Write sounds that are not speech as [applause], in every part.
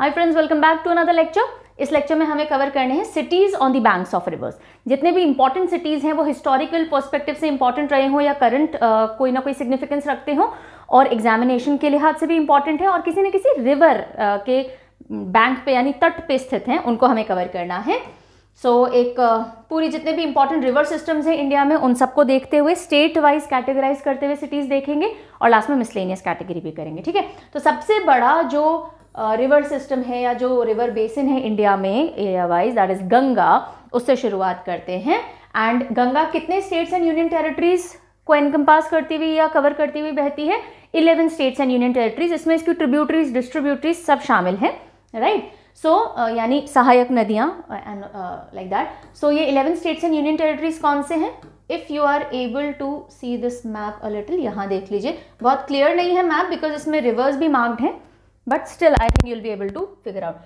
Hi friends welcome back to another lecture इस lecture में हमें कवर करने हैं cities on the banks of rivers जितने भी इंपॉर्टेंट सिटीज़ हैं वो हिस्टोरिकल पर्सपेक्टिव से इंपॉर्टेंट रहे हों या करंट uh, कोई ना कोई सिग्निफिकेंस रखते हों और एग्जामिनेशन के लिहाज से भी इंपॉर्टेंट है और किसी न किसी रिवर uh, के बैंक पे यानी तट पे स्थित हैं उनको हमें कवर करना है सो so, एक uh, पूरी जितने भी इंपॉर्टेंट रिवर सिस्टम्स हैं इंडिया में उन सबको देखते हुए स्टेट वाइज कैटेगराइज करते हुए सिटीज़ देखेंगे और लास्ट में मिसलेनियस कैटेगरी भी करेंगे ठीक है तो सबसे बड़ा जो रिवर सिस्टम है या जो रिवर बेसिन है इंडिया में area wise that is Ganga उससे शुरुआत करते हैं एंड गंगा कितने स्टेट्स एंड यूनियन टेरिटरीज को एनकम्पास करती हुई या कवर करती हुई बहती है eleven states and union territories इसमें इसकी ट्रिब्यूटरीज डिस्ट्रीब्यूटरीज सब शामिल हैं राइट सो यानी सहायक नदियाँ एंड लाइक दैट सो ये eleven states and union territories कौन से हैं if you are able to see this map a little यहाँ देख लीजिए बहुत क्लियर नहीं है मैप बिकॉज इसमें रिवर्स भी मार्क्ड हैं but still I think you'll be able to figure out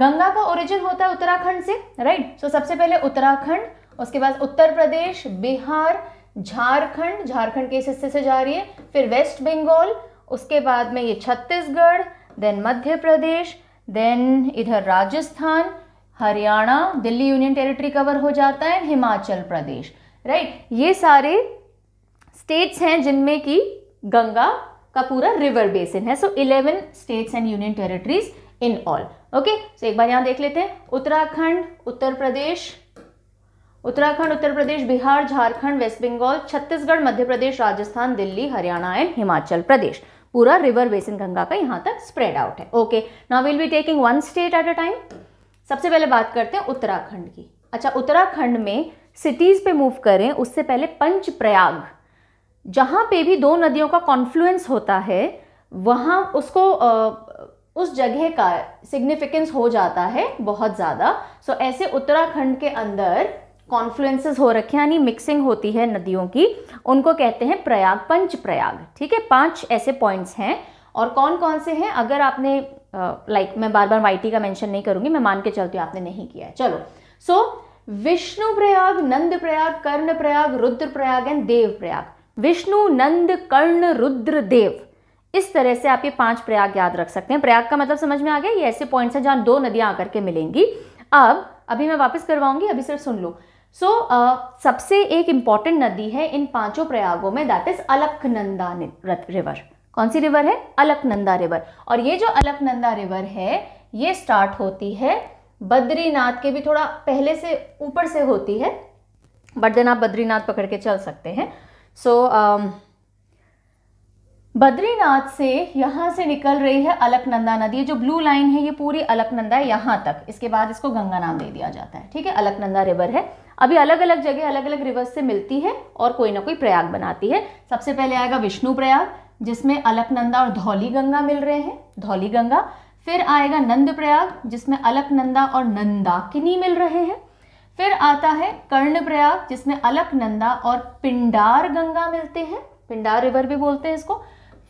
Ganga का ओरिजिन होता है उत्तराखंड से राइट right? सो so, सबसे पहले उत्तराखंड उसके बाद उत्तर प्रदेश बिहार झारखंड झारखंड के इस हिस्से से जा रही है फिर वेस्ट बंगाल उसके बाद में ये छत्तीसगढ़ देन मध्य प्रदेश देन इधर Rajasthan Haryana Delhi union territory cover हो जाता है हिमाचल प्रदेश राइट right? ये सारे स्टेट्स हैं जिनमें कि गंगा का पूरा रिवर बेसिन है so eleven states and union territories in all okay so एक बार यहां देख लेते हैं उत्तराखंड उत्तर प्रदेश उत्तराखंड उत्तर प्रदेश बिहार झारखंड वेस्ट बंगाल छत्तीसगढ़ मध्य प्रदेश राजस्थान दिल्ली हरियाणा एंड हिमाचल प्रदेश पूरा रिवर बेसिन गंगा का यहां तक स्प्रेड आउट है okay now will be taking one state at a time सबसे पहले बात करते हैं उत्तराखंड की अच्छा उत्तराखंड में सिटीज़ पे मूव करें उससे पहले पंचप्रयाग जहाँ पे भी दो नदियों का कॉन्फ्लुएंस होता है वहाँ उसको उस जगह का सिग्निफिकेंस हो जाता है बहुत ज़्यादा सो ऐसे उत्तराखंड के अंदर कॉन्फ्लुएंसेस हो रखे यानी मिक्सिंग होती है नदियों की उनको कहते हैं प्रयाग पंच प्रयाग ठीक है पांच ऐसे पॉइंट्स हैं और कौन कौन से हैं अगर आपने लाइक मैं बार बार वाई का मेंशन नहीं करूँगी मैं मान के चलती हूँ आपने नहीं किया है चलो so so, Vishnu Prayag Nand Prayag Karna Prayag Rudra Prayag and Dev Prayag Vishnu Nand Karna Rudra Dev इस तरह से आप ये पांच प्रयाग याद रख सकते हैं प्रयाग का मतलब समझ में आ गया ये ऐसे पॉइंट्स हैं जहां दो नदियां आकर के मिलेंगी अब अभी मैं वापस करवाऊंगी अभी सिर्फ सुन लो सो so, uh, सबसे एक इंपॉर्टेंट नदी है इन पांचों प्रयागों में दैट इज अलकनंदा रिवर कौन सी रिवर है अलकनंदा रिवर और ये जो अलकनंदा रिवर है ये स्टार्ट होती है बद्रीनाथ के भी थोड़ा पहले से ऊपर से होती है बट देन आप बद्रीनाथ पकड़ के चल सकते हैं सो so, um, बद्रीनाथ से यहाँ से निकल रही है अलकनंदा नदी जो ब्लू लाइन है ये पूरी अलकनंदा है यहाँ तक इसके बाद इसको गंगा नाम दे दिया जाता है ठीक है अलकनंदा रिवर है अभी अलग अलग जगह अलग अलग रिवर्स से मिलती है और कोई ना कोई प्रयाग बनाती है सबसे पहले आएगा विष्णु प्रयाग जिसमें अलकनंदा और धौली गंगा मिल रहे हैं धौली गंगा फिर आएगा नंद प्रयाग जिसमें अलकनंदा और नंदाकिनी मिल रहे हैं फिर आता है कर्णप्रयाग जिसमें अलकनंदा और पिंडार गंगा मिलते हैं पिंडार रिवर भी बोलते हैं इसको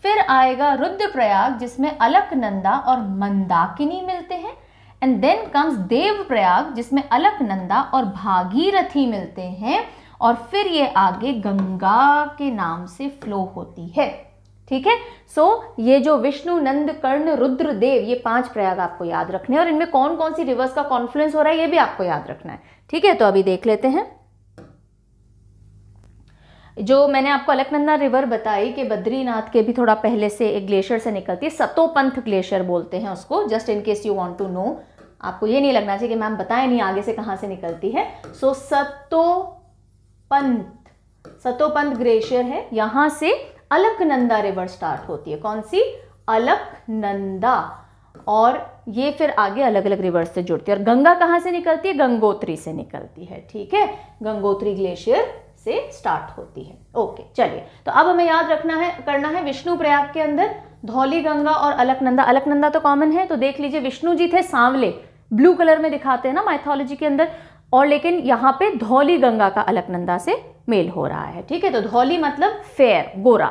फिर आएगा रुद्रप्रयाग जिसमें अलकनंदा और मंदाकिनी मिलते हैं and then comes Dev Prayag जिसमें अलकनंदा और भागीरथी मिलते हैं और फिर ये आगे गंगा के नाम से फ्लो होती है ठीक है सो ये जो विष्णु नंद कर्ण रुद्र देव ये पांच प्रयाग आपको याद रखने हैं और इनमें कौन कौन सी रिवर्स का कॉन्फ्लुएंस हो रहा है ये भी आपको याद रखना है ठीक है तो अभी देख लेते हैं जो मैंने आपको अलकनंदा रिवर बताई कि बद्रीनाथ के भी थोड़ा पहले से एक ग्लेशियर से निकलती है सतोपंथ ग्लेशियर बोलते हैं उसको just in case you want to know आपको ये नहीं लगना चाहिए कि मैम बताएं नहीं आगे से कहां से निकलती है so so, Satopanth Satopanth glacier है यहां से अलकनंदा रिवर स्टार्ट होती है कौन सी अलकनंदा और ये फिर आगे अलग अलग रिवर्स से जुड़ती है और गंगा कहाँ से निकलती है गंगोत्री से निकलती है ठीक है गंगोत्री ग्लेशियर से स्टार्ट होती है ओके चलिए तो अब हमें याद रखना है करना है विष्णु प्रयाग के अंदर धौली गंगा और अलकनंदा अलकनंदा तो कॉमन है तो देख लीजिए विष्णु जी थे सांवले ब्लू कलर में दिखाते हैं ना माइथोलॉजी के अंदर और लेकिन यहाँ पे धौली गंगा का अलकनंदा से मेल हो रहा है ठीक है तो धौली मतलब फेयर गोरा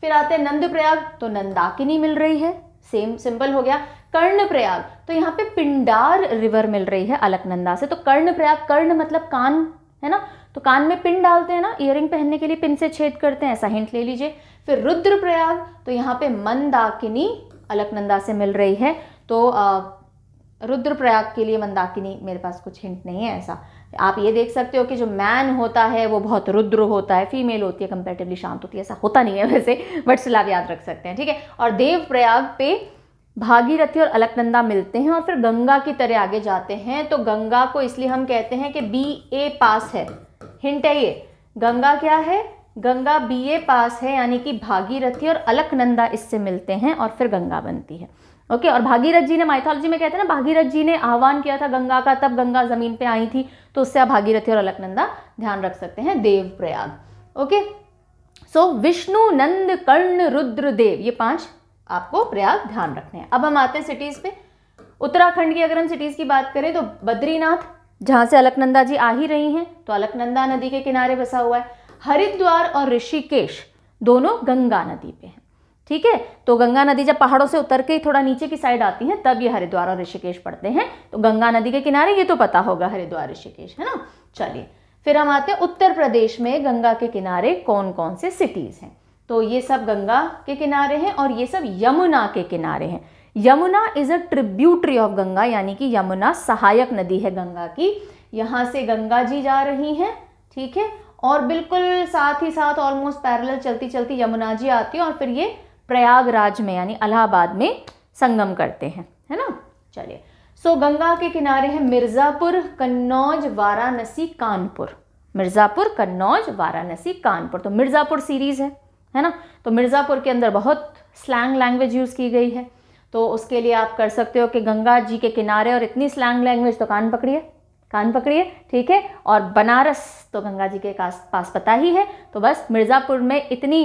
फिर आते हैं नंद प्रयाग तो नंदाकिनी मिल रही है सेम सिंपल हो गया कर्ण प्रयाग तो यहाँ पे पिंडार रिवर मिल रही है अलकनंदा से तो कर्ण प्रयाग कर्ण मतलब कान है ना तो कान में पिन डालते हैं ना इयरिंग पहनने के लिए पिन से छेद करते हैं ऐसा हिंट ले लीजिए फिर रुद्रप्रयाग तो यहाँ पे मंदाकिनी अलकनंदा से मिल रही है तो आ, रुद्रप्रयाग के लिए मंदाकिनी मेरे पास कुछ हिंट नहीं है ऐसा आप ये देख सकते हो कि जो मैन होता है वो बहुत रुद्र होता है फीमेल होती है कंपेरेटिवली शांत होती है ऐसा होता नहीं है वैसे बट सिल आप याद रख सकते हैं ठीक है और देव प्रयाग पे भागीरथी और अलकनंदा मिलते हैं और फिर गंगा की तरह आगे जाते हैं तो गंगा को इसलिए हम कहते हैं कि बी ए पास है हिंट है ये गंगा क्या है गंगा बी ए पास है यानी कि भागीरथी और अलकनंदा इससे मिलते हैं और फिर गंगा बनती है ओके और भागीरथ जी ने माइथोलॉजी में कहते हैं ना भागीरथ जी ने आह्वान किया था गंगा का तब गंगा जमीन पे आई थी तो उससे आप भागीरथी और अलकनंदा ध्यान रख सकते हैं देव प्रयाग ओके सो विष्णु नंद कर्ण रुद्र देव ये पांच आपको प्रयाग ध्यान रखने हैं अब हम आते हैं सिटीज पे उत्तराखंड की अगर हम सिटीज की बात करें तो बद्रीनाथ जहां से अलकनंदा जी आ ही रही हैं तो अलकनंदा नदी के किनारे बसा हुआ है हरिद्वार और ऋषिकेश दोनों गंगा नदी पे हैं ठीक है तो गंगा नदी जब पहाड़ों से उतर के ही थोड़ा नीचे की साइड आती है तब ये हरिद्वार और ऋषिकेश पड़ते हैं तो गंगा नदी के किनारे ये तो पता होगा हरिद्वार ऋषिकेश है ना चलिए फिर हम आते हैं उत्तर प्रदेश में गंगा के किनारे कौन कौन से सिटीज़ हैं तो ये सब गंगा के किनारे हैं और ये सब यमुना के किनारे हैं Yamuna is a tributary of Ganga यानी कि यमुना सहायक नदी है गंगा की यहाँ से गंगा जी जा रही हैं ठीक है और बिल्कुल साथ ही साथ ऑलमोस्ट पैरेलल चलती चलती यमुना जी आती है और फिर ये प्रयागराज में यानी अलाहाबाद में संगम करते हैं है ना चलिए सो so, गंगा के किनारे हैं मिर्ज़ापुर कन्नौज वाराणसी कानपुर मिर्ज़ापुर कन्नौज वाराणसी कानपुर तो मिर्ज़ापुर सीरीज़ है है ना तो मिर्ज़ापुर के अंदर बहुत स्लैंग लैंग्वेज यूज़ की गई है तो उसके लिए आप कर सकते हो कि गंगा जी के किनारे और इतनी स्लैंग लैंग्वेज तो कान पकड़िए कान पकड़िए ठीक है और बनारस तो गंगा जी के पास पता ही है तो बस मिर्ज़ापुर में इतनी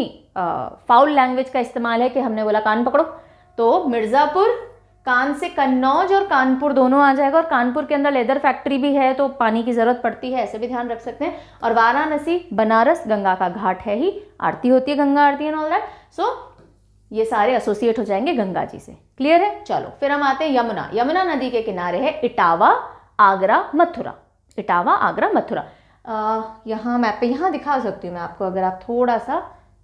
फाउल लैंग्वेज का इस्तेमाल है कि हमने बोला कान पकड़ो तो मिर्ज़ापुर कान से कन्नौज और कानपुर दोनों आ जाएगा और कानपुर के अंदर लेदर फैक्ट्री भी है तो पानी की ज़रूरत पड़ती है ऐसे भी ध्यान रख सकते हैं और वाराणसी बनारस गंगा का घाट है ही आरती होती है Ganga Aarti and all that so ये सारे एसोसिएट हो जाएंगे गंगा जी से क्लियर है चलो फिर हम आते हैं यमुना यमुना नदी के किनारे है इटावा आगरा मथुरा इटावा आगरा मथुरा यहाँ मैप पे यहाँ दिखा सकती हूँ मैं आपको अगर आप थोड़ा सा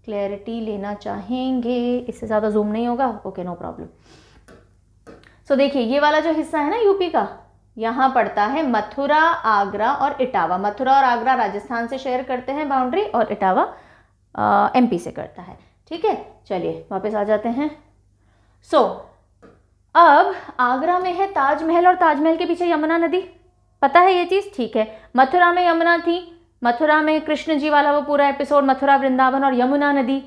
क्लैरिटी लेना चाहेंगे इससे ज़्यादा जूम नहीं होगा ओके नो प्रॉब्लम सो देखिए ये वाला जो हिस्सा है ना यूपी का यहाँ पड़ता है मथुरा आगरा और इटावा मथुरा और आगरा राजस्थान से शेयर करते हैं बाउंड्री और इटावा एम से करता है ठीक है चलिए वापस आ जाते हैं सो so, अब आगरा में है ताजमहल और ताजमहल के पीछे यमुना नदी पता है ये चीज़ ठीक है मथुरा में यमुना थी मथुरा में कृष्ण जी वाला वो पूरा एपिसोड मथुरा वृंदावन और यमुना नदी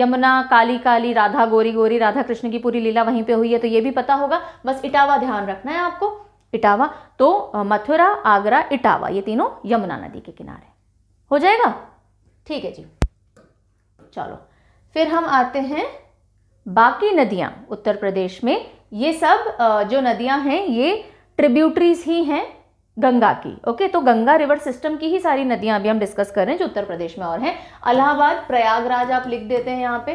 यमुना काली काली राधा गोरी गोरी राधा कृष्ण की पूरी लीला वहीं पे हुई है तो ये भी पता होगा बस इटावा ध्यान रखना है आपको इटावा तो मथुरा आगरा इटावा ये तीनों यमुना नदी के किनारे हो जाएगा ठीक है जी चलो फिर हम आते हैं बाकी नदियाँ उत्तर प्रदेश में ये सब जो नदियाँ हैं ये ट्रिब्यूटरीज ही हैं गंगा की ओके तो गंगा रिवर सिस्टम की ही सारी नदियां अभी हम डिस्कस कर रहे हैं जो उत्तर प्रदेश में और हैं अलाहाबाद प्रयागराज आप लिख देते हैं यहाँ पे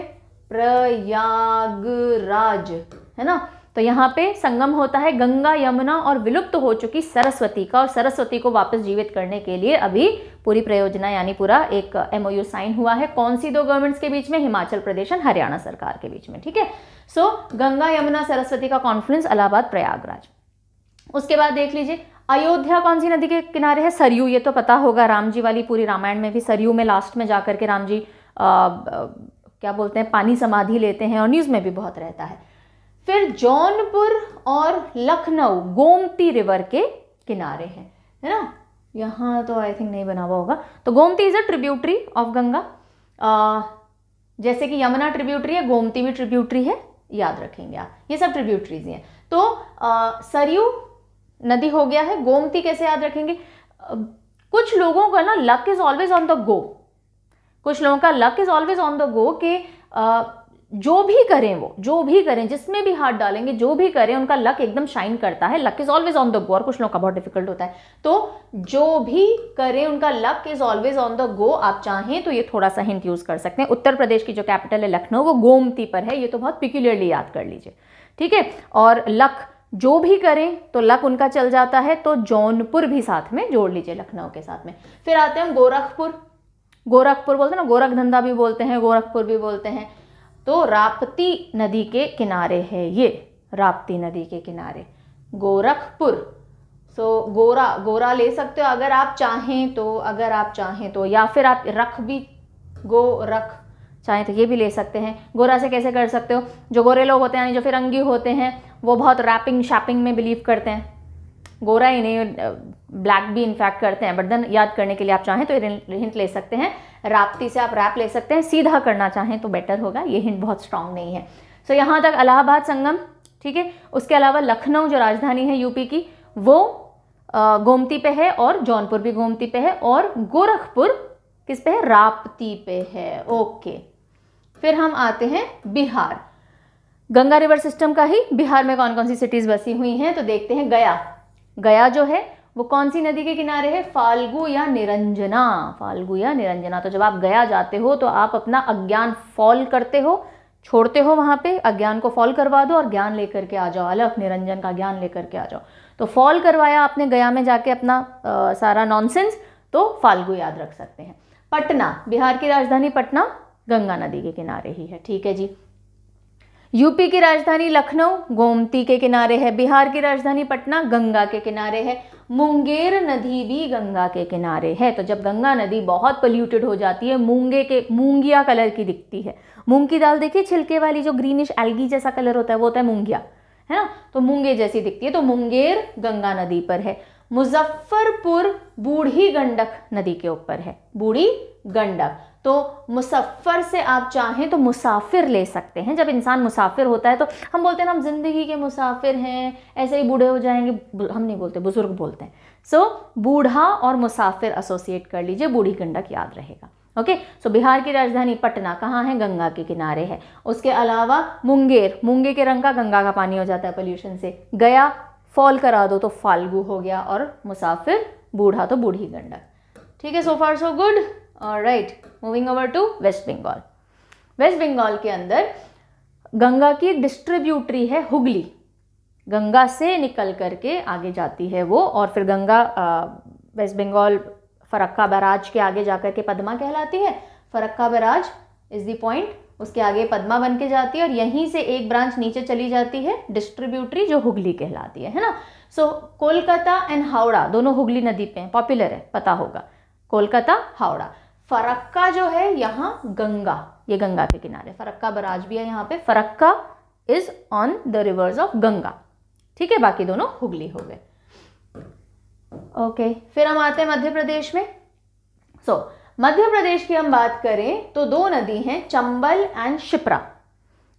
प्रयागराज है ना तो यहाँ पे संगम होता है गंगा यमुना और विलुप्त हो चुकी सरस्वती का और सरस्वती को वापस जीवित करने के लिए अभी पूरी परियोजना यानी पूरा एक एमओयू साइन हुआ है कौन सी दो गवर्नमेंट्स के बीच में हिमाचल प्रदेश एंड हरियाणा सरकार के बीच में ठीक है सो गंगा यमुना सरस्वती का कॉन्फ्रेंस इलाहाबाद प्रयागराज उसके बाद देख लीजिए अयोध्या कौन सी नदी के किनारे है सरयू ये तो पता होगा राम जी वाली पूरी रामायण में भी सरयू में लास्ट में जाकर के राम जी आ, आ, क्या बोलते हैं पानी समाधि लेते हैं और न्यूज़ में भी बहुत रहता है फिर जौनपुर और लखनऊ गोमती रिवर के किनारे हैं है ना यहाँ तो आई थिंक नहीं बना हुआ होगा तो Gomti is a tributary of Ganga आ, जैसे कि यमुना ट्रिब्यूटरी है गोमती भी ट्रिब्यूटरी है याद रखेंगे आप ये सब ट्रिब्यूटरीज हैं तो सरयू नदी हो गया है गोमती कैसे याद रखेंगे कुछ लोगों का ना luck is always on the go कुछ लोगों का luck is always on the go के जो भी करें वो जो भी करें जिसमें भी हाथ डालेंगे जो भी करें उनका लक एकदम शाइन करता है luck is always on the go और कुछ लोगों का बहुत डिफिकल्ट होता है तो जो भी करें उनका luck is always on the go आप चाहें तो ये थोड़ा सा हिंट यूज़ कर सकते हैं उत्तर प्रदेश की जो कैपिटल है लखनऊ वो गोमती पर है ये तो बहुत पिक्यूलरली याद कर लीजिए ठीक है और लक जो भी करें तो लक उनका चल जाता है तो जौनपुर भी साथ में जोड़ लीजिए लखनऊ के साथ में फिर आते हैं गोरखपुर गोरखपुर बोलते हैं ना गोरख धंधा भी बोलते हैं गोरखपुर भी बोलते हैं तो राप्ती नदी के किनारे है ये राप्ती नदी के किनारे गोरखपुर सो so, गोरा गोरा ले सकते हो अगर आप चाहें तो अगर आप चाहें तो या फिर आप रख भी गो रख चाहें तो ये भी ले सकते हैं गोरा से कैसे कर सकते हो जो गोरे लोग होते हैं यानी जो फिरंगी होते हैं वो बहुत रैपिंग शैपिंग में बिलीव करते हैं गोरा इन्हें ब्लैक भी इनफैक्ट करते हैं बट देन याद करने के लिए आप चाहें तो हिंट ले सकते हैं राप्ती से आप रैप ले सकते हैं सीधा करना चाहें तो बेटर होगा ये हिंट बहुत स्ट्रांग नहीं है सो so, यहाँ तक अलाहाबाद संगम ठीक है उसके अलावा लखनऊ जो राजधानी है यूपी की वो गोमती पे है और जौनपुर भी गोमती पे है और गोरखपुर किस पे है राप्ती पे है ओके फिर हम आते हैं बिहार गंगा रिवर सिस्टम का ही बिहार में कौन कौन सी सिटीज़ बसी हुई हैं तो देखते हैं गया गया जो है वो कौन सी नदी के किनारे है फाल्गु या निरंजना फाल्गु या निरंजना तो जब आप गया जाते हो तो आप अपना अज्ञान फॉल करते हो छोड़ते हो वहां पे अज्ञान को फॉल करवा दो और ज्ञान लेकर के आ जाओ अलग निरंजन का ज्ञान लेकर के आ जाओ तो फॉल करवाया आपने गया में जाके अपना आ, सारा नॉनसेंस तो फाल्गु याद रख सकते हैं पटना बिहार की राजधानी पटना गंगा नदी के किनारे ही है ठीक है जी यूपी की राजधानी लखनऊ गोमती के किनारे है बिहार की राजधानी पटना गंगा के किनारे है मुंगेर नदी भी गंगा के किनारे है तो जब गंगा नदी बहुत पोल्यूटेड हो जाती है मूंगे के मूंगिया कलर की दिखती है मूंग की दाल देखिए छिलके वाली जो ग्रीनिश एल्गी जैसा कलर होता है वो होता है मूंगिया है ना तो मूंगे जैसी दिखती है तो मुंगेर गंगा नदी पर है मुजफ्फरपुर बूढ़ी गंडक नदी के ऊपर है बूढ़ी गंडक तो मुसफ़र से आप चाहें तो मुसाफिर ले सकते हैं जब इंसान मुसाफिर होता है तो हम बोलते हैं हम ज़िंदगी के मुसाफिर हैं ऐसे ही बूढ़े हो जाएंगे हम नहीं बोलते बुज़ुर्ग बोलते हैं सो so, बूढ़ा और मुसाफिर एसोसिएट कर लीजिए बूढ़ी गंडक याद रहेगा okay okay? So so, Bihar की राजधानी पटना कहाँ है गंगा के किनारे है उसके अलावा मुंगेर मुंगे के रंग का गंगा का पानी हो जाता है पोल्यूशन से गया फॉल करा दो तो फाल्गू हो गया और मुसाफिर बूढ़ा तो बूढ़ी गंडक ठीक है so far so good right moving over to west Bengal west Bengal के अंदर गंगा की डिस्ट्रीब्यूटरी है हुगली गंगा से निकल करके आगे जाती है वो और फिर गंगा वेस्ट बंगाल फरक्का बराज के आगे जाकर के पद्मा कहलाती है Farakka barrage is the point उसके आगे पद्मा बन के जाती है और यहीं से एक ब्रांच नीचे चली जाती है डिस्ट्रीब्यूटरी जो हुगली कहलाती है है ना सो कोलकाता एंड हावड़ा दोनों हुगली नदी पे हैं पॉपुलर है पता होगा कोलकाता हावड़ा फरक्का जो है यहाँ गंगा ये गंगा के किनारे फरक्का बराज भी है यहाँ पे Farakka is on the rivers of Ganga ठीक है बाकी दोनों हुगली हो गए ओके okay, फिर हम आते हैं मध्य प्रदेश में सो so, मध्य प्रदेश की हम बात करें तो दो नदी हैं Chambal and Shipra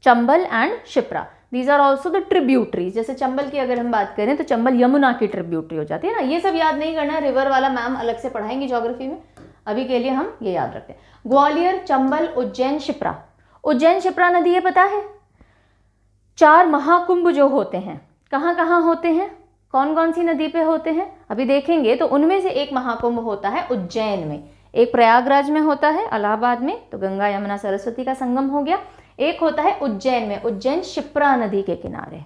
Chambal and Shipra these are also the tributaries जैसे चंबल की अगर हम बात करें तो चंबल यमुना की ट्रिब्यूटरी हो जाती है ना ये सब याद नहीं करना रिवर वाला मैम अलग से पढ़ाएंगी जोग्राफी में अभी के लिए हम ये याद रखते हैं ग्वालियर चंबल उज्जैन शिप्रा उज्जैन शिप्रा नदी ये पता है चार महाकुंभ जो होते हैं कहाँ कहाँ होते हैं कौन कौन सी नदी पे होते हैं अभी देखेंगे तो उनमें से एक महाकुंभ होता है उज्जैन में एक प्रयागराज में होता है अलाहाबाद में तो गंगा यमुना सरस्वती का संगम हो गया एक होता है उज्जैन में उज्जैन शिप्रा नदी के किनारे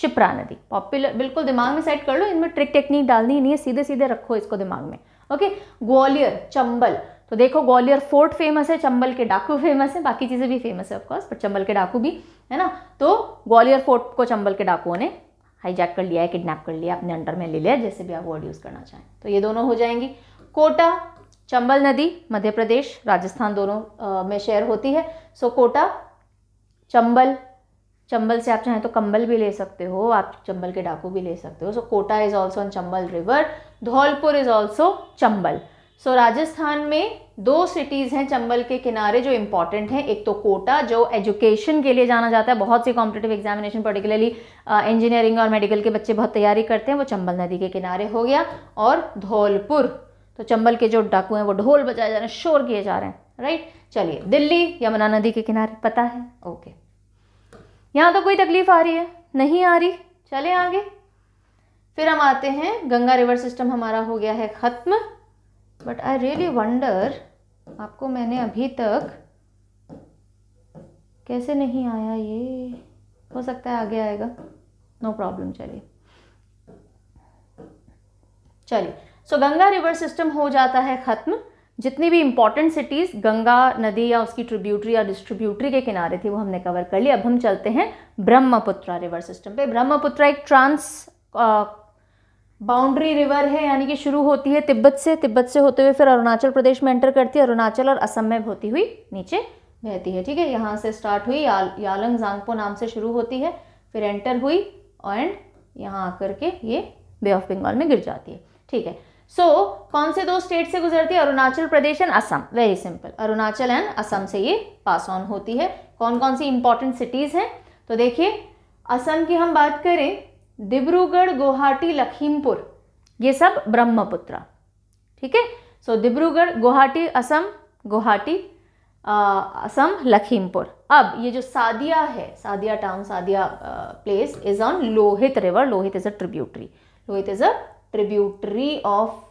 शिप्रा नदी पॉपुलर बिल्कुल दिमाग में सेट कर लो इनमें ट्रिक टेक्निक डालनी नहीं है सीधे सीधे रखो इसको दिमाग में ओके ग्वालियर चंबल तो देखो ग्वालियर फोर्ट फेमस है चंबल के डाकू फेमस है बाकी चीज़ें भी फेमस है ऑफकोर्स पर चंबल के डाकू भी है ना तो ग्वालियर फोर्ट को चंबल के डाकुओं ने हाईजैक कर लिया है किडनैप कर लिया अपने अंडर में ले लिया जैसे भी आप वर्ड यूज़ करना चाहें तो ये दोनों हो जाएंगी कोटा चंबल नदी मध्य प्रदेश राजस्थान दोनों आ, में शेयर होती है सो कोटा चंबल चंबल से आप चाहें तो कंबल भी ले सकते हो आप चंबल के डाकू भी ले सकते हो so Kota is also on Chambal river Dholpur is also Chambal so Rajasthan में दो सिटीज़ हैं चंबल के किनारे जो इंपॉर्टेंट हैं एक तो कोटा जो एजुकेशन के लिए जाना जाता है बहुत से कॉम्पिटेटिव एग्जामिनेशन पर्टिकुलरली इंजीनियरिंग और मेडिकल के बच्चे बहुत तैयारी करते हैं वो चंबल नदी के किनारे हो गया और धौलपुर तो चंबल के जो डाकू हैं वो ढोल बजाए जा रहे हैं शोर किए जा रहे हैं राइट चलिए दिल्ली यमुना नदी के किनारे पता है ओके okay. यहाँ तो कोई तकलीफ आ रही है नहीं आ रही चले आगे फिर हम आते हैं गंगा रिवर सिस्टम हमारा हो गया है ख़त्म बट आई रियली वंडर आपको मैंने अभी तक कैसे नहीं आया ये हो सकता है आगे आएगा नो प्रॉब्लम चलिए चलिए सो गंगा रिवर सिस्टम हो जाता है ख़त्म जितनी भी इंपॉर्टेंट सिटीज़ गंगा नदी या उसकी ट्रिब्यूटरी या डिस्ट्रीब्यूटरी के किनारे थी वो हमने कवर कर लिया अब हम चलते हैं ब्रह्मपुत्रा रिवर सिस्टम पे ब्रह्मपुत्रा एक ट्रांस बाउंड्री रिवर है यानी कि शुरू होती है तिब्बत से तिब्बत से होते हुए फिर अरुणाचल प्रदेश में एंटर करती है अरुणाचल और असम में होती हुई नीचे बहती है ठीक है यहाँ से स्टार्ट हुई या, यालंग जांगपो नाम से शुरू होती है फिर एंटर हुई एंड यहाँ आकर के ये बे ऑफ बंगाल में गिर जाती है ठीक है सो so, कौन से दो स्टेट से गुजरती है Arunachal Pradesh and Assam very simple Arunachal and Assam से ये पास ऑन होती है कौन कौन सी इंपॉर्टेंट सिटीज़ हैं तो देखिए असम की हम बात करें डिब्रूगढ़ गुवाहाटी लखीमपुर ये सब ब्रह्मपुत्र ठीक है सो डिब्रूगढ़ गुवाहाटी असम गुवाहाटी असम लखीमपुर अब ये जो सादिया है Sadiya town Sadiya place is on Lohit river Lohit is a tributary Lohit is a tributary of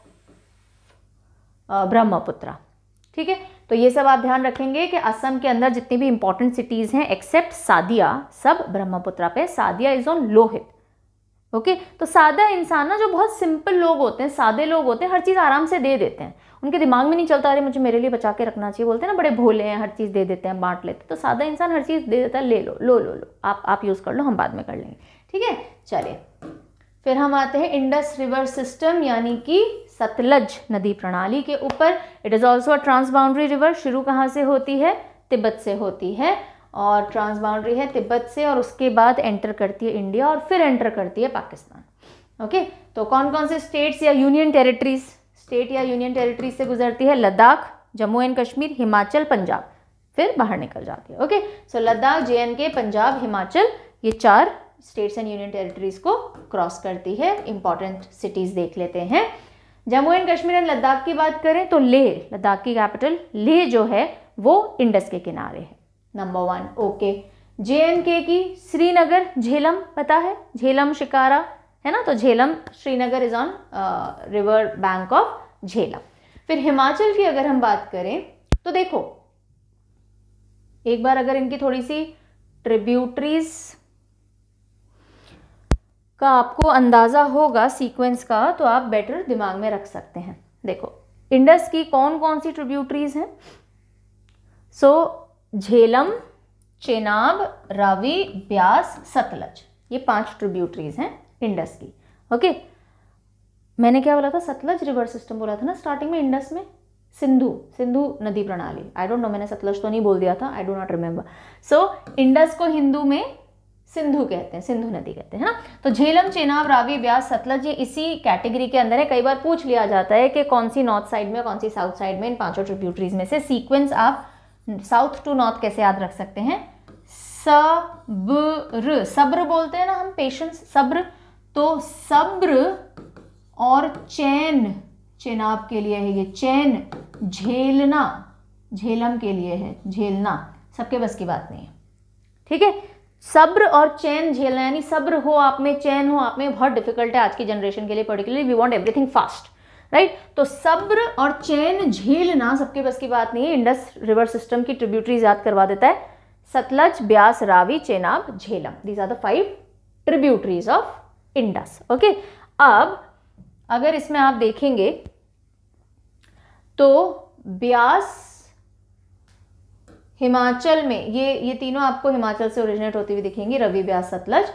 Brahmaputra ठीक है तो ये सब आप ध्यान रखेंगे कि असम के अंदर जितनी भी इंपॉर्टेंट सिटीज़ हैं एक्सेप्ट सादिया सब ब्रह्मपुत्रा पे Sadiya is on Lohit okay तो सादा इंसान ना जो बहुत सिंपल लोग होते हैं सादे लोग होते हैं हर चीज़ आराम से दे देते हैं उनके दिमाग में नहीं चलता अरे मुझे मेरे लिए बचा के रखना चाहिए बोलते हैं ना बड़े भोले हैं हर चीज़ दे देते हैं बांट लेते हैं तो सादा इंसान हर चीज़ दे देता है ले लो लो लो लो आप आप यूज़ कर लो हम बाद में कर लेंगे ठीक है चलिए फिर हम आते हैं इंडस रिवर सिस्टम यानी कि सतलज नदी प्रणाली के ऊपर it is also a transboundary river शुरू कहाँ से होती है तिब्बत से होती है और ट्रांसबाउंड्री है तिब्बत से और उसके बाद एंटर करती है इंडिया और फिर एंटर करती है पाकिस्तान ओके तो कौन कौन से स्टेट्स या यूनियन टेरिटरीज स्टेट या यूनियन टेरिटरीज से गुजरती है लद्दाख जम्मू एंड कश्मीर हिमाचल पंजाब फिर बाहर निकल जाती है okay so Ladakh J and K Punjab Himachal ये चार स्टेट्स एंड यूनियन टेरिटरीज को क्रॉस करती है इंपॉर्टेंट सिटीज़ देख लेते हैं जम्मू एंड कश्मीर एंड लद्दाख की बात करें तो लेह लद्दाख की कैपिटल लेह जो है वो इंडस के किनारे है नंबर वन ओके जे की श्रीनगर झेलम पता है झेलम शिकारा है ना तो Jhelum Srinagar is on river bank of Jhelum फिर हिमाचल की अगर हम बात करें तो देखो एक बार अगर इनकी थोड़ी सी ट्रिब्यूटरीज का आपको अंदाज़ा होगा सीक्वेंस का तो आप बेटर दिमाग में रख सकते हैं देखो इंडस की कौन कौन सी ट्रिब्यूटरीज हैं सो झेलम चेनाब रावी ब्यास सतलज ये पांच ट्रिब्यूटरीज हैं इंडस की ओके मैंने क्या बोला था सतलज रिवर सिस्टम बोला था ना स्टार्टिंग में इंडस में सिंधु सिंधु नदी प्रणाली आई डोंट नो मैंने सतलज तो नहीं बोल दिया था I do not remember so Indus को हिंदू में सिंधु कहते हैं सिंधु नदी कहते हैं ना तो झेलम चेनाब रावी ब्यास सतलज ये इसी कैटेगरी के अंदर है कई बार पूछ लिया जाता है कि कौन सी नॉर्थ साइड में कौन सी साउथ साइड में इन पांचों ट्रिब्यूटरीज में से सीक्वेंस आप साउथ टू नॉर्थ कैसे याद रख सकते हैं सब्र सब्र बोलते हैं ना हम पेशेंस सब्र तो सब्र और चैन चेनाब के लिए है ये चैन झेलना झेलम के लिए है झेलना सबके बस की बात नहीं है ठीक है सब्र और चैन झेलना यानी सब्र हो आप में चैन हो आप में बहुत डिफिकल्ट है आज की जनरेशन के लिए particularly we want everything fast right तो सब्र और चैन झेलना सबके बस की बात नहीं है इंडस रिवर सिस्टम की ट्रिब्यूटरीज याद करवा देता है Sutlej Beas Ravi Chenab Jhelum these are the five tributaries of Indus okay अब अगर इसमें आप देखेंगे तो ब्यास हिमाचल में ये ये तीनों आपको हिमाचल से ओरिजिनेट होती हुई दिखेंगी रवि ब्यास सतलज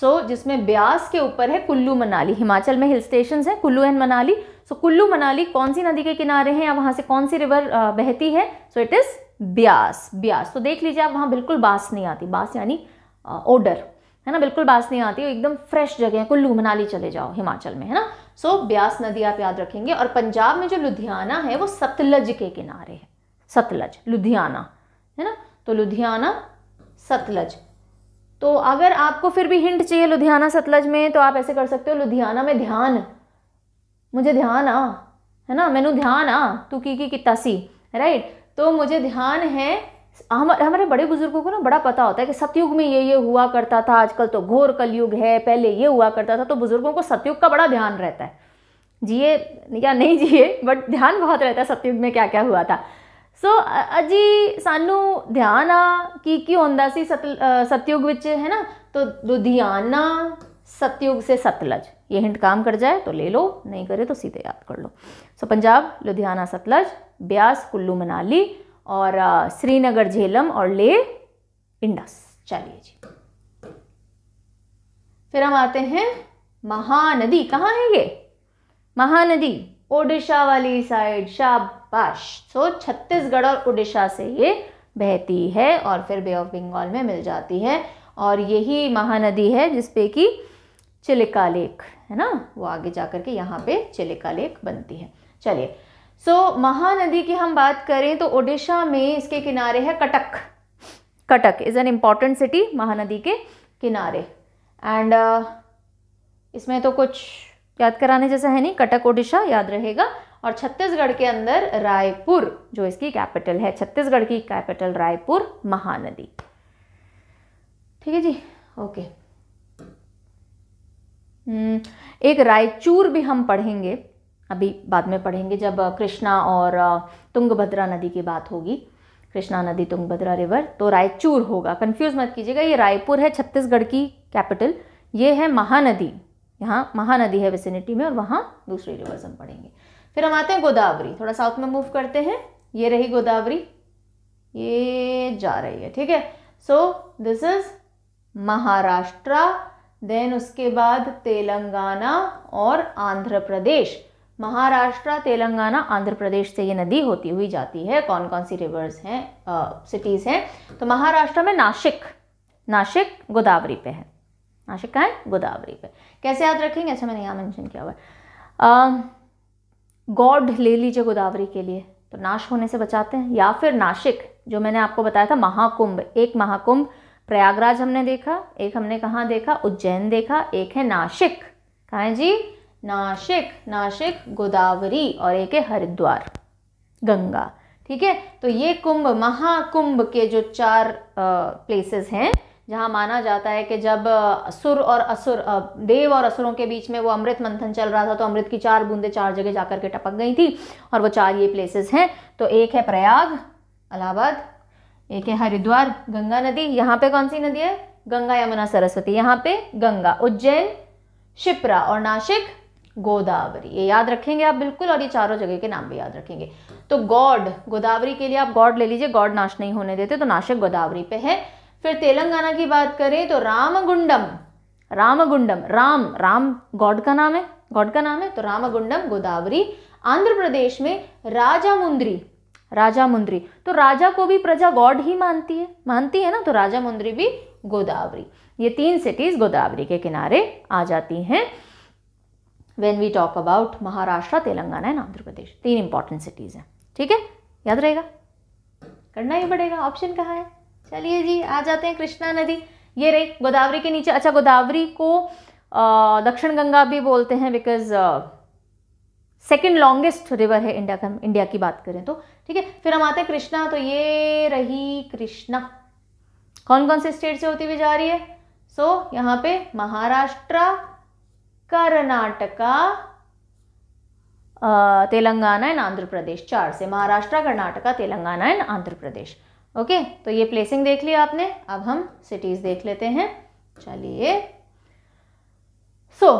सो so, जिसमें ब्यास के ऊपर है कुल्लू मनाली हिमाचल में हिल स्टेशन है Kullu and Manali so so, Kullu Manali कौन सी नदी के किनारे हैं या वहाँ से कौन सी रिवर बहती है so it is Beas Beas तो देख लीजिए आप वहाँ बिल्कुल बास नहीं आती बास यानी ओडर है ना बिल्कुल बास नहीं आती एकदम फ्रेश जगह है कुल्लू मनाली चले जाओ हिमाचल में है ना सो so, ब्यास नदी आप याद रखेंगे और पंजाब में जो लुधियाना है वो सतलज के किनारे है सतलज लुधियाना है ना तो लुधियाना सतलज तो अगर आपको फिर भी हिंट चाहिए लुधियाना सतलज में तो आप ऐसे कर सकते हो लुधियाना में ध्यान मुझे ध्यान आ है ना मैनू ध्यान आ तू की की किता सी राइट तो मुझे ध्यान है हम हमारे बड़े बुजुर्गों को ना बड़ा पता होता है कि सतयुग में ये ये हुआ करता था आजकल तो घोर कलयुग है पहले ये हुआ करता था तो बुजुर्गों को सतयुग का बड़ा ध्यान रहता है जिए या नहीं जिए बट ध्यान बहुत रहता है सतयुग में क्या क्या हुआ था अजी सानू ध्यान आ ਆ कि होंदा सी सत सतयुग विच है ना तो लुधियाना सतयुग से सतलज ये हिंट काम कर जाए तो ले लो नहीं करे तो सीधे याद कर लो सो so, पंजाब लुधियाना सतलज ब्यास कुल्लू मनाली और श्रीनगर झेलम और ले इंडस चलिए जी फिर हम आते हैं महानदी कहाँ है ये महानदी ओडिशा वाली साइड शाब शाबाश सो छत्तीसगढ़ और उड़ीसा से ये बहती है और फिर बे ऑफ बंगाल में मिल जाती है और यही महानदी है जिसपे कि चिलिका लेक है ना वो आगे जा कर के यहाँ पे चिलिका लेक बनती है चलिए सो so, महानदी की हम बात करें तो ओडिशा में इसके किनारे है Cuttack Cuttack is an important city Mahanadi के किनारे एंड uh, इसमें तो कुछ याद कराने जैसा है नहीं कटक ओडिशा याद रहेगा और छत्तीसगढ़ के अंदर रायपुर जो इसकी कैपिटल है छत्तीसगढ़ की कैपिटल रायपुर महानदी ठीक है जी ओके हम्म, एक रायचूर भी हम पढ़ेंगे अभी बाद में पढ़ेंगे जब कृष्णा और तुंगभद्रा नदी की बात होगी कृष्णा नदी तुंगभद्रा रिवर तो रायचूर होगा कंफ्यूज मत कीजिएगा ये रायपुर है छत्तीसगढ़ की कैपिटल ये है महानदी यहाँ महानदी है वेसिनिटी में और वहाँ दूसरी रिवर्स हम पढ़ेंगे फिर हम आते हैं गोदावरी थोड़ा साउथ में मूव करते हैं ये रही गोदावरी ये जा रही है ठीक है so this is Maharashtra then उसके बाद तेलंगाना और आंध्र प्रदेश महाराष्ट्र तेलंगाना आंध्र प्रदेश से ये नदी होती हुई जाती है कौन कौन सी रिवर्स हैं सिटीज़ हैं तो महाराष्ट्र में नासिक नासिक गोदावरी पे है नासिक कहा है गोदावरी पे कैसे याद रखेंगे अच्छा मैंने यहाँ मेंशन किया हुआ है गॉड ले लीजिए गोदावरी के लिए तो नाश होने से बचाते हैं या फिर नाशिक जो मैंने आपको बताया था महाकुंभ एक महाकुंभ प्रयागराज हमने देखा एक हमने कहाँ देखा उज्जैन देखा एक है नाशिक कहा है जी नाशिक नाशिक गोदावरी और एक है हरिद्वार गंगा ठीक है तो ये कुंभ महाकुंभ के जो चार प्लेसेस हैं जहाँ माना जाता है कि जब असुर और असुर देव और असुरों के बीच में वो अमृत मंथन चल रहा था तो अमृत की चार बूंदे चार जगह जाकर के टपक गई थी और वो चार ये प्लेसेस हैं तो एक है प्रयाग अलाहाबाद एक है हरिद्वार गंगा नदी यहाँ पे कौन सी नदी है गंगा यमुना सरस्वती यहाँ पे गंगा उज्जैन शिप्रा और नासिक गोदावरी ये याद रखेंगे आप बिल्कुल और ये चारों जगह के नाम भी याद रखेंगे तो गॉड गोदावरी के लिए आप गॉड ले लीजिए गॉड नाश नहीं होने देते तो नाशिक गोदावरी पे है फिर तेलंगाना की बात करें तो रामगुंडम रामगुंडम राम राम गॉड का नाम है गॉड का नाम है तो रामगुंडम गोदावरी आंध्र प्रदेश में राजा मुंद्री राजा मुंद्री तो राजा को भी प्रजा गॉड ही मानती है मानती है ना तो राजा मुंद्री भी गोदावरी ये तीन सिटीज गोदावरी के किनारे आ जाती हैं when we talk about Maharashtra Telangana and Andhra Pradesh तीन इंपॉर्टेंट सिटीज़ हैं ठीक है याद रहेगा करना ही पड़ेगा ऑप्शन कहाँ है चलिए जी आ जाते हैं कृष्णा नदी ये रही गोदावरी के नीचे अच्छा गोदावरी को दक्षिण गंगा भी बोलते हैं बिकॉज सेकेंड लॉन्गेस्ट रिवर है इंडिया का इंडिया की बात करें तो ठीक है फिर हम आते हैं कृष्णा तो ये रही कृष्णा कौन कौन से स्टेट से होती हुई जा रही है सो so, यहाँ पे महाराष्ट्र कर्नाटका तेलंगाना एंड आंध्र प्रदेश चार से महाराष्ट्र कर्नाटका तेलंगाना एंड आंध्र प्रदेश ओके तो ये प्लेसिंग देख लिया आपने अब हम सिटीज़ देख लेते हैं चलिए सो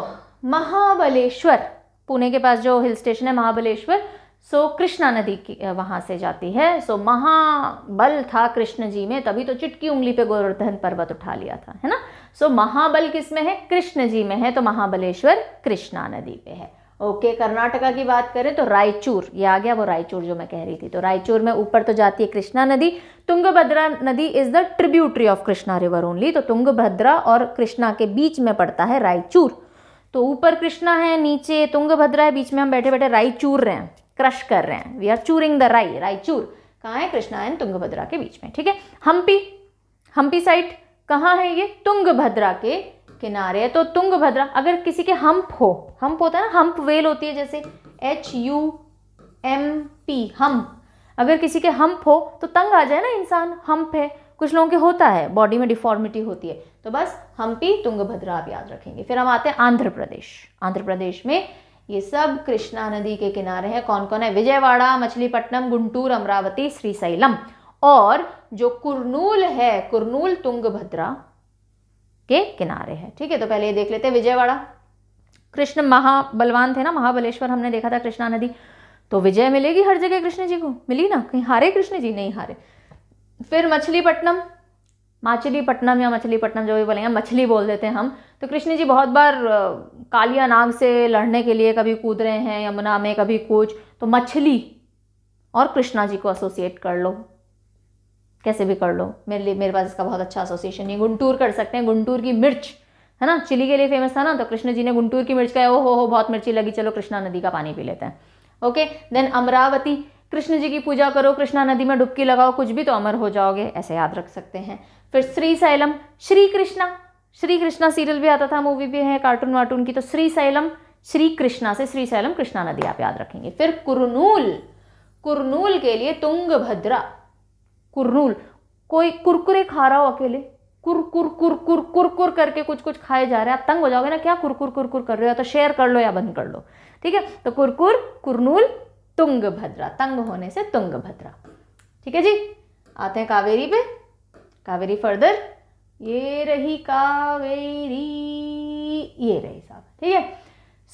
महाबलेश्वर पुणे के पास जो हिल स्टेशन है महाबलेश्वर सो कृष्णा नदी की वहां से जाती है सो महाबल था कृष्ण जी में तभी तो चिटकी उंगली पे गोवर्धन पर्वत उठा लिया था है ना सो महाबल किस में है कृष्ण जी में है तो महाबलेश्वर कृष्णा नदी पे है ओके okay, कर्नाटका की बात करें तो रायचूर ये आ गया वो रायचूर जो मैं कह रही थी तो रायचूर में ऊपर तो जाती है कृष्णा नदी तुंगभद्रा नदी is the tributary of Krishna river only तो तुंगभद्रा और कृष्णा के बीच में पड़ता है रायचूर तो ऊपर कृष्णा है नीचे तुंगभद्रा है बीच में हम बैठे बैठे रायचूर रहे हैं क्रश कर रहे हैं वी आर चूरिंग द राई रायचूर कहाँ है कृष्णा एंड तुंगभद्रा के बीच में ठीक है हम्पी हम्पी साइड कहाँ है ये तुंगभद्रा के किनारे है तो तुंग भद्रा अगर किसी के हम्प हो हम्प होता है ना हम्प वेल होती है जैसे H U M P hump अगर किसी के हम्प हो तो तंग आ जाए ना इंसान हम्प है कुछ लोगों के होता है बॉडी में डिफॉर्मिटी होती है तो बस हम्पी तुंगभद्रा आप याद रखेंगे फिर हम आते हैं आंध्र प्रदेश आंध्र प्रदेश में ये सब कृष्णा नदी के किनारे हैं कौन कौन है विजयवाड़ा मछलीपट्टनम गुंटूर अमरावती श्रीशैलम और जो कुरनूल है कुरनूल तुंग भद्रा के किनारे है ठीक है तो पहले ये देख लेते हैं विजयवाड़ा कृष्ण महाबलवान थे ना महाबलेश्वर हमने देखा था कृष्णा नदी तो विजय मिलेगी हर जगह कृष्ण जी को मिली ना कहीं हारे कृष्ण जी नहीं हारे फिर मछलीपट्टनम माचलीपट्टनम या मछलीपट्टनम जो भी बोलेंगे मछली बोल देते हैं हम तो कृष्ण जी बहुत बार कालिया नाग से लड़ने के लिए कभी कूद रहे हैं यमुना में कभी कुछ तो मछली और कृष्णा जी को एसोसिएट कर लो कैसे भी कर लो मेरे लिए मेरे पास इसका बहुत अच्छा एसोसिएशन है गुंटूर कर सकते हैं गुंटूर की मिर्च है ना चिली के लिए फेमस था ना तो कृष्ण जी ने गुंटूर की मिर्च का ओ हो बहुत मिर्ची लगी चलो कृष्णा नदी का पानी पी लेते हैं ओके देन अमरावती कृष्ण जी की पूजा करो कृष्णा नदी में डुबकी लगाओ कुछ भी तो अमर हो जाओगे ऐसे याद रख सकते हैं फिर श्री सैलम श्री कृष्णा श्री कृष्णा सीरियल भी आता था मूवी भी है कार्टून वार्टून की तो श्री सैलम श्री कृष्णा से श्री सैलम कृष्णा नदी आप याद रखेंगे फिर कुरनूल कुरनूल के लिए तुंग भद्रा कुर्नूल कोई कुरकुरे खा रहा हो अकेले कुर कुर कुर कुर कुर कुर करके कुछ कुछ खाए जा रहे हैं आप तंग हो जाओगे ना क्या कुर कुर कुर कुर कर रहे हो तो शेयर कर लो या बंद कर लो ठीक है तो कुरकुर कुरनूल तुंग भद्रा तंग होने से तुंग भद्रा ठीक है जी आते हैं कावेरी पे कावेरी फर्दर ये रही कावेरी ये रही साहब ठीक है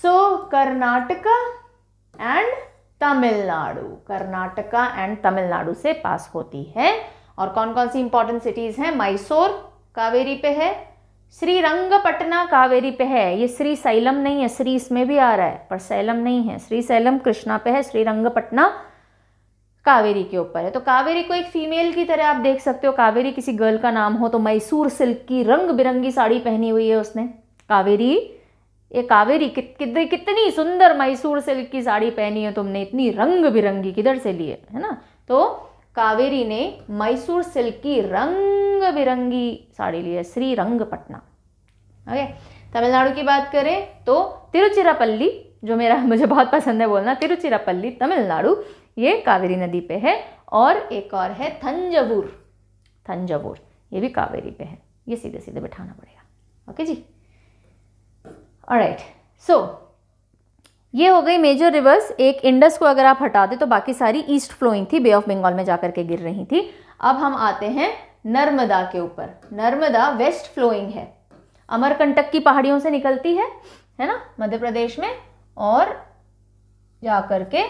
so Karnataka and Tamil Nadu Karnataka and Tamil Nadu से पास होती है और कौन कौन सी इंपॉर्टेंट सिटीज़ हैं मैसूर कावेरी पे है श्री रंगपटना कावेरी पे है ये श्री सैलम नहीं है श्री इसमें भी आ रहा है पर सैलम नहीं है श्री सैलम कृष्णा पे है श्री रंगपटना कावेरी के ऊपर है तो कावेरी को एक फीमेल की तरह आप देख सकते हो कावेरी किसी गर्ल का नाम हो तो मैसूर सिल्क की रंग बिरंगी साड़ी पहनी हुई है उसने कावेरी ये कावेरी कि, कि, कितनी सुंदर मैसूर सिल्क की साड़ी पहनी है तुमने इतनी रंग बिरंगी किधर से लिए है ना तो कावेरी ने मैसूर सिल्क की रंग बिरंगी साड़ी ली है श्री पटना ओके तमिलनाडु की बात करें तो तिरुचिरापल्ली जो मेरा [laughs] मुझे बहुत पसंद है बोलना तिरुचिरापल्ली तमिलनाडु ये कावेरी नदी पे है और एक और है थंजवूर थंजवूर ये भी कावेरी पे है ये सीधे सीधे बिठाना पड़ेगा ओके जी राइट सो ये हो गई मेजर रिवर्स एक इंडस को अगर आप हटा दे तो बाकी सारी ईस्ट फ्लोइंग थी बे ऑफ बंगाल में जाकर के गिर रही थी अब हम आते हैं नर्मदा के ऊपर नर्मदा वेस्ट फ्लोइंग है अमरकंटक की पहाड़ियों से निकलती है है ना मध्य प्रदेश में और जाकर के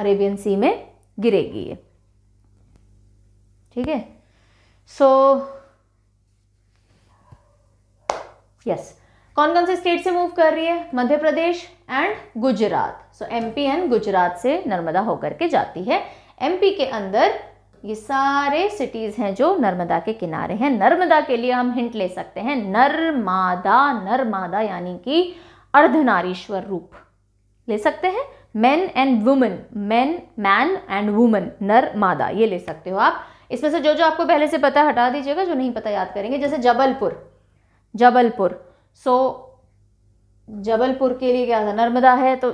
अरेबियन सी में गिरेगी ये ठीक है सो यस कौन कौन से स्टेट से मूव कर रही है Madhya Pradesh and Gujarat so MP and Gujarat से नर्मदा होकर के जाती है एमपी के अंदर ये सारे सिटीज हैं जो नर्मदा के किनारे हैं नर्मदा के लिए हम हिंट ले सकते हैं नर्मादा नर्मादा यानी कि अर्धनारीश्वर रूप ले सकते हैं man and women man man and women नर ये ले सकते हो आप इसमें से जो जो आपको पहले से पता हटा दीजिएगा जो नहीं पता याद करेंगे जैसे जबलपुर जबलपुर सो जबलपुर के लिए क्या था नर्मदा है तो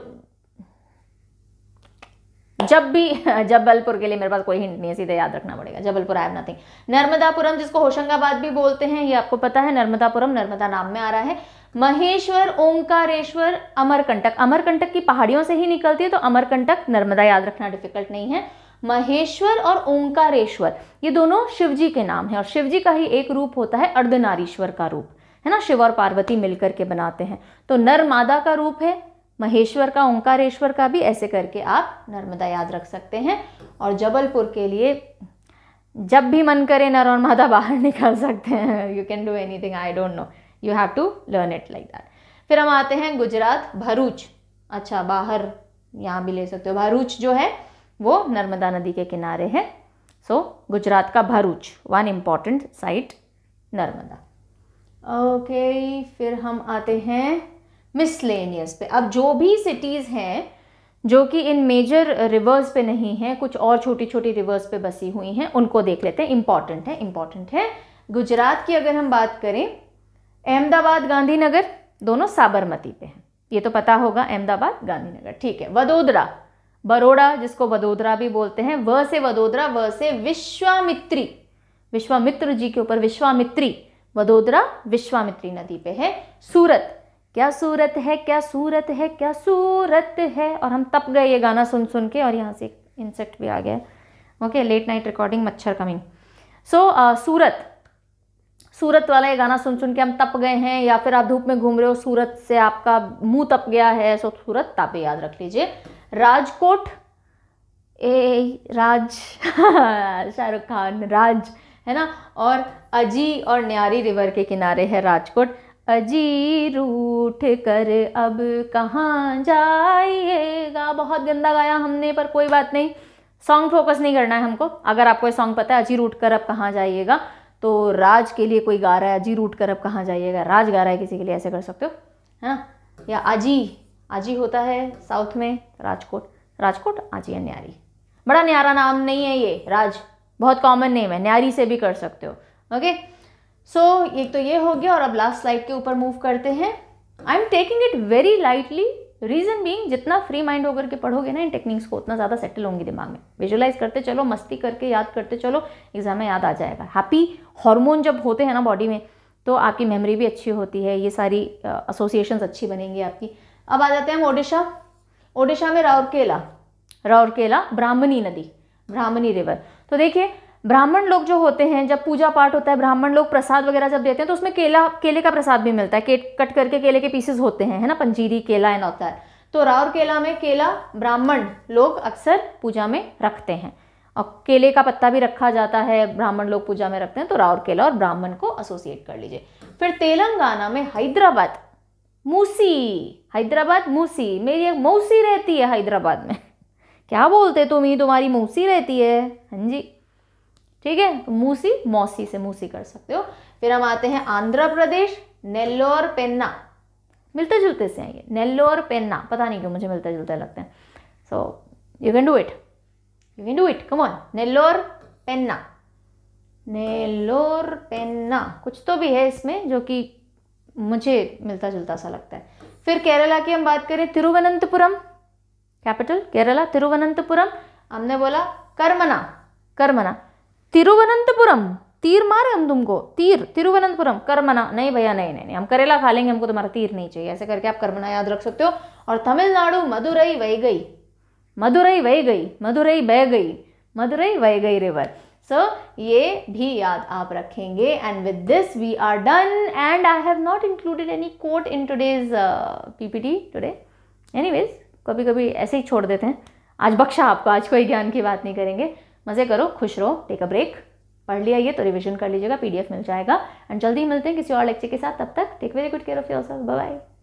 जब भी [laughs] जबलपुर के लिए मेरे पास कोई हिंट नहीं है सीधे याद रखना पड़ेगा Jabalpur I have nothing Narmadapuram जिसको होशंगाबाद भी बोलते हैं ये आपको पता है नर्मदापुरम नर्मदा नाम में आ रहा है महेश्वर ओंकारेश्वर अमरकंटक अमरकंटक की पहाड़ियों से ही निकलती है तो अमरकंटक नर्मदा याद रखना डिफिकल्ट नहीं है महेश्वर और ओंकारेश्वर ये दोनों शिवजी के नाम है और शिवजी का ही एक रूप होता है अर्धनारीश्वर का रूप है ना शिव और पार्वती मिलकर के बनाते हैं तो नर मादा का रूप है महेश्वर का ओंकारेश्वर का भी ऐसे करके आप नर्मदा याद रख सकते हैं और जबलपुर के लिए जब भी मन करे नर और मादा बाहर [laughs] निकाल सकते हैं you can do anything I don't know you have to learn it like that फिर हम आते हैं गुजरात भरूच अच्छा बाहर यहाँ भी ले सकते हो भरूच जो है वो नर्मदा नदी के किनारे है सो so, गुजरात का Bharuch one important site Narmada okay okay, फिर हम आते हैं मिसलेनियस पे अब जो भी सिटीज़ हैं जो कि इन मेजर रिवर्स uh, पे नहीं हैं कुछ और छोटी छोटी रिवर्स पे बसी हुई हैं उनको देख लेते हैं इम्पॉर्टेंट है इम्पॉर्टेंट है गुजरात की अगर हम बात करें अहमदाबाद गांधीनगर दोनों साबरमती पे हैं ये तो पता होगा अहमदाबाद गांधीनगर ठीक है वडोदरा बड़ोड़ा जिसको वडोदरा भी बोलते हैं व से वडोदरा व से विश्वामित्री विश्वामित्र जी के ऊपर विश्वामित्री वडोदरा विश्वामित्री नदी पे है सूरत क्या सूरत है क्या सूरत है क्या सूरत है और हम तप गए ये गाना सुन सुन के और यहाँ से इंसेक्ट भी आ गया ओके लेट नाइट रिकॉर्डिंग मच्छर coming so uh, Surat Surat वाला ये गाना सुन सुन के हम तप गए हैं या फिर आप धूप में घूम रहे हो सूरत से आपका मुंह तप गया है सो सूरत तापे याद रख लीजिए राजकोट ए राज [laughs] शाहरुख खान राज है ना और अजी और न्यारी रिवर के किनारे है राजकोट अजी रूठ कर अब कहाँ जाइएगा बहुत गंदा गाया हमने पर कोई बात नहीं सॉन्ग फोकस नहीं करना है हमको अगर आपको ये सॉन्ग पता है अजी रूट कर अब कहाँ जाइएगा तो राज के लिए कोई गा रहा है अजी रूट कर अब कहाँ जाइएगा राज गा रहा है किसी के लिए ऐसे कर सकते हो है ना या अजी आजी होता है साउथ में राजकोट राजकोट आजी या न्यारी बड़ा न्यारा नाम नहीं है ये राज बहुत कॉमन नेम है न्यारी से भी कर सकते हो ओके सो एक तो ये हो गया और अब लास्ट स्लाइड के ऊपर मूव करते हैं I am taking it very lightly reason being जितना फ्री माइंड होकर के पढ़ोगे ना इन टेक्निक्स को उतना ज़्यादा सेटल होंगी दिमाग में विजुलाइज करते चलो मस्ती करके याद करते चलो एग्जाम में याद आ जाएगा हैप्पी हार्मोन जब होते हैं ना बॉडी में तो आपकी मेमोरी भी अच्छी होती है ये सारी एसोसिएशंस अच्छी बनेंगी आपकी अब आ जाते हैं हम ओडिशा ओडिशा में राउरकेला राउरकेला ब्राह्मणी नदी ब्राह्मणी रिवर तो देखिए ब्राह्मण लोग जो होते हैं जब पूजा पाठ होता है ब्राह्मण लोग प्रसाद वगैरह जब देते हैं तो उसमें केला केले का प्रसाद भी मिलता है केट कट करके केले के पीसेस होते हैं है ना पंजीरी केला एंड होता है तो राउर केला में केला ब्राह्मण लोग अक्सर पूजा में रखते हैं और केले का पत्ता भी रखा जाता है ब्राह्मण लोग पूजा में रखते हैं तो राउर केला और ब्राह्मण को एसोसिएट कर लीजिए फिर तेलंगाना में हैदराबाद मूसी हैदराबाद मूसी मेरी एक मौसी रहती है हैदराबाद में क्या बोलते तुम ही तुम्हारी मौसी रहती है हाँ जी ठीक है तो मूसी मौसी से मूसी कर सकते हो फिर हम आते हैं आंध्र प्रदेश नेल्लोर पेन्ना मिलते जुलते से आएंगे नेल्लोर पेन्ना पता नहीं क्यों मुझे मिलता जुलते लगते हैं so you can do it you can do it come on Nellore Penna Nellore Penna कुछ तो भी है इसमें जो कि मुझे मिलता जुलता सा लगता है फिर केरला की हम बात करें तिरुवनंतपुरम कैपिटल केरला तिरुवनंतपुरम हमने बोला कर्मना कर्मना तिरुवनंतपुरम तीर मारे हम तुमको तीर तिरुवनंतपुरम कर्मना नहीं भैया नहीं नहीं नहीं हम करेला खा लेंगे हमको तुम्हारा तीर नहीं चाहिए ऐसे करके आप कर्मना याद रख सकते हो और तमिलनाडु मदुरई वह गई मदुरई वह गई मदुरई बह गई मदुरई वह गई रिवर सो ये भी याद आप रखेंगे and with this we are done and I have not included any quote in today's PPT today any कभी कभी ऐसे ही छोड़ देते हैं आज बख्शा आपको आज कोई ज्ञान की बात नहीं करेंगे मज़े करो खुश रहो टेक अ ब्रेक पढ़ लिया ये तो रिविजन कर लीजिएगा पी मिल जाएगा एंड जल्दी मिलते हैं किसी और लेक्चर के साथ तब तक take very good care of yourself bye